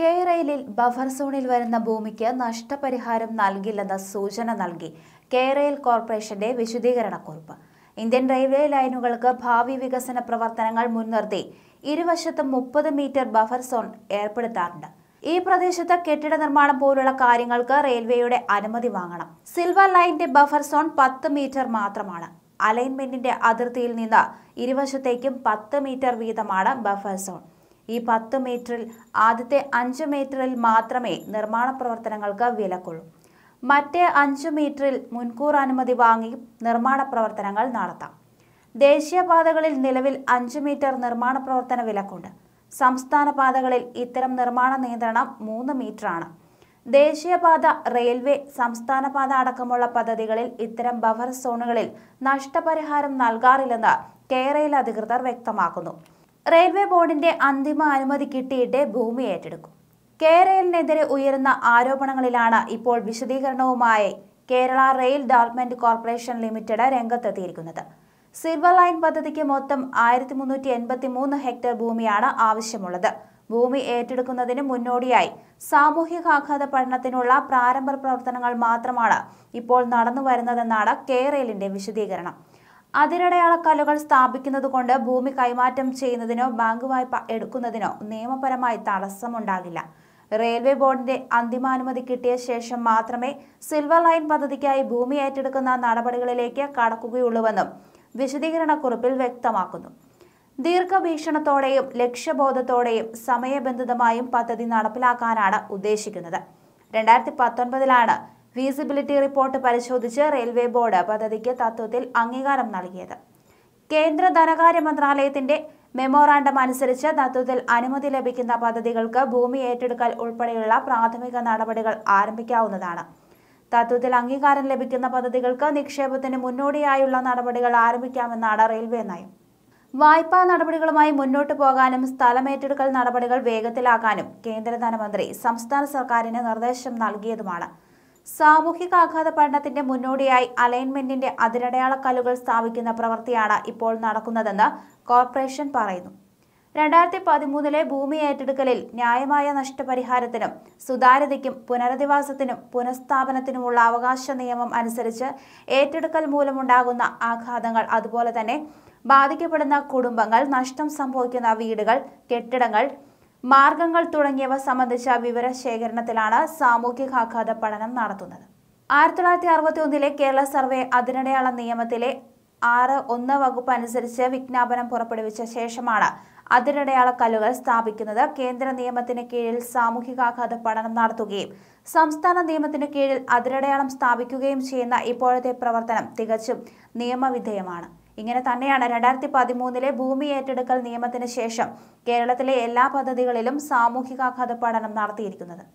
K റെയിലിൽ buffer സോണിൽ വരുന്ന ഭൂമിക്ക് നഷ്ടപരിഹാരം നൽകില്ലെന്ന സൂചന നൽകി കെ റെയിൽ കോർപ്പറേഷന്റെ വിശദീകരണക്കുറിപ്പ് ഇന്ത്യൻ റെയിൽവേ ലൈനുകൾക്ക് ഭാവി വികസന പ്രവർത്തനങ്ങൾ മുൻനിർത്തി ഇരുവശത്തും മുപ്പത് മീറ്റർ ബഫർ സോൺ ഏർപ്പെടുത്താറുണ്ട് ഈ പ്രദേശത്ത് കെട്ടിട നിർമ്മാണം പോലുള്ള കാര്യങ്ങൾക്ക് റെയിൽവേയുടെ അനുമതി വാങ്ങണം സിൽവർ ലൈനിന്റെ ബഫർ സോൺ പത്ത് മീറ്റർ മാത്രമാണ് അലൈൻമെന്റിന്റെ അതിർത്തിയിൽ നിന്ന് ഇരുവശത്തേക്കും പത്ത് മീറ്റർ വീതമാണ് ബഫർ സോൺ ഈ പത്ത് മീറ്ററിൽ ആദ്യത്തെ അഞ്ച് മീറ്ററിൽ മാത്രമേ നിർമ്മാണ പ്രവർത്തനങ്ങൾക്ക് വിലക്കുള്ളൂ മറ്റേ അഞ്ച് മീറ്ററിൽ മുൻകൂർ അനുമതി വാങ്ങി നിർമ്മാണ പ്രവർത്തനങ്ങൾ നടത്താം ദേശീയപാതകളിൽ നിലവിൽ അഞ്ച് മീറ്റർ നിർമ്മാണ പ്രവർത്തന വിലക്കുണ്ട് സംസ്ഥാന പാതകളിൽ ഇത്തരം നിർമ്മാണ നിയന്ത്രണം മൂന്ന് മീറ്ററാണ് ദേശീയപാത റെയിൽവേ സംസ്ഥാന പാത അടക്കമുള്ള പദ്ധതികളിൽ ഇത്തരം ബഫർ സോണുകളിൽ നഷ്ടപരിഹാരം നൽകാറില്ലെന്ന് കേരള അധികൃതർ വ്യക്തമാക്കുന്നു റെയിൽവേ ബോർഡിന്റെ അന്തിമ അനുമതി കിട്ടിയിട്ട് ഭൂമി ഏറ്റെടുക്കും കേരളിനെതിരെ ഉയരുന്ന ആരോപണങ്ങളിലാണ് ഇപ്പോൾ വിശദീകരണവുമായി Kerala rail development corporation limited രംഗത്തെത്തിയിരിക്കുന്നത് സിൽവർ ലൈൻ പദ്ധതിക്ക് മൊത്തം ആയിരത്തി മുന്നൂറ്റി എൺപത്തി മൂന്ന് ഹെക്ടർ ഭൂമിയാണ് ആവശ്യമുള്ളത് ഭൂമി ഏറ്റെടുക്കുന്നതിന് മുന്നോടിയായി സാമൂഹികാഘാത പഠനത്തിനുള്ള പ്രാരംഭ പ്രവർത്തനങ്ങൾ മാത്രമാണ് ഇപ്പോൾ നടന്നു വരുന്നതെന്നാണ് റെയിലിന്റെ വിശദീകരണം അതിരടയാള കല്ലുകൾ സ്ഥാപിക്കുന്നതുകൊണ്ട് ഭൂമി കൈമാറ്റം ചെയ്യുന്നതിനോ ബാങ്ക് വായ്പ എടുക്കുന്നതിനോ നിയമപരമായി തടസ്സമുണ്ടാകില്ല റെയിൽവേ ബോർഡിന്റെ അന്തിമാനുമതി കിട്ടിയ ശേഷം മാത്രമേ സിൽവർ ലൈൻ പദ്ധതിക്കായി ഭൂമി ഏറ്റെടുക്കുന്ന നടപടികളിലേക്ക് കടക്കുകയുള്ളൂവെന്നും വിശദീകരണക്കുറിപ്പിൽ വ്യക്തമാക്കുന്നു ദീർഘവീക്ഷണത്തോടെയും ലക്ഷ്യബോധത്തോടെയും സമയബന്ധിതമായും പദ്ധതി നടപ്പിലാക്കാനാണ് ഉദ്ദേശിക്കുന്നത് രണ്ടായിരത്തി പത്തൊൻപതിലാണ് ഫീസിബിലിറ്റി റിപ്പോർട്ട് പരിശോധിച്ച് റെയിൽവേ ബോർഡ് പദ്ധതിക്ക് തത്വത്തിൽ അംഗീകാരം നൽകിയത് കേന്ദ്ര ധനകാര്യ മന്ത്രാലയത്തിന്റെ മെമ്മോറാണ്ടം അനുസരിച്ച് തത്വത്തിൽ അനുമതി ലഭിക്കുന്ന പദ്ധതികൾക്ക് ഭൂമി ഏറ്റെടുക്കൽ ഉൾപ്പെടെയുള്ള പ്രാഥമിക നടപടികൾ ആരംഭിക്കാവുന്നതാണ് തത്വത്തിൽ അംഗീകാരം ലഭിക്കുന്ന പദ്ധതികൾക്ക് നിക്ഷേപത്തിന് മുന്നോടിയായുള്ള നടപടികൾ ആരംഭിക്കാമെന്നാണ് റെയിൽവേ നയം വായ്പാ നടപടികളുമായി മുന്നോട്ടു പോകാനും സ്ഥലമേറ്റെടുക്കൽ നടപടികൾ വേഗത്തിലാക്കാനും കേന്ദ്ര ധനമന്ത്രി സംസ്ഥാന സർക്കാരിന് നിർദ്ദേശം നൽകിയതുമാണ് സാമൂഹിക ആഘാത പഠനത്തിന്റെ മുന്നോടിയായി അലൈൻമെന്റിന്റെ കല്ലുകൾ സ്ഥാപിക്കുന്ന പ്രവൃത്തിയാണ് ഇപ്പോൾ നടക്കുന്നതെന്ന് കോർപ്പറേഷൻ പറയുന്നു രണ്ടായിരത്തി പതിമൂന്നിലെ ഭൂമി ഏറ്റെടുക്കലിൽ ന്യായമായ നഷ്ടപരിഹാരത്തിനും സുതാര്യതയ്ക്കും പുനരധിവാസത്തിനും പുനഃസ്ഥാപനത്തിനുമുള്ള അവകാശ നിയമം അനുസരിച്ച് ഏറ്റെടുക്കൽ മൂലമുണ്ടാകുന്ന ആഘാതങ്ങൾ അതുപോലെ തന്നെ ബാധിക്കപ്പെടുന്ന കുടുംബങ്ങൾ നഷ്ടം സംഭവിക്കുന്ന വീടുകൾ കെട്ടിടങ്ങൾ മാർഗങ്ങൾ തുടങ്ങിയവ സംബന്ധിച്ച വിവരശേഖരണത്തിലാണ് സാമൂഹ്യാഘാത പഠനം നടത്തുന്നത് ആയിരത്തി തൊള്ളായിരത്തി അറുപത്തി ഒന്നിലെ കേരള സർവേ അതിനിടെയുള്ള നിയമത്തിലെ ആറ് ഒന്ന് വകുപ്പ് അനുസരിച്ച് വിജ്ഞാപനം പുറപ്പെടുവിച്ച ശേഷമാണ് അതിരടയാള കല്ലുകൾ സ്ഥാപിക്കുന്നത് കേന്ദ്ര നിയമത്തിന് കീഴിൽ സാമൂഹികാഘാത പഠനം നടത്തുകയും സംസ്ഥാന നിയമത്തിന് കീഴിൽ അതിരടയാളം സ്ഥാപിക്കുകയും ചെയ്യുന്ന ഇപ്പോഴത്തെ പ്രവർത്തനം തികച്ചും നിയമവിധേയമാണ് ഇങ്ങനെ തന്നെയാണ് രണ്ടായിരത്തി പതിമൂന്നിലെ ഭൂമി ഏറ്റെടുക്കൽ നിയമത്തിന് ശേഷം കേരളത്തിലെ എല്ലാ പദ്ധതികളിലും സാമൂഹികാഘാത പഠനം നടത്തിയിരിക്കുന്നത്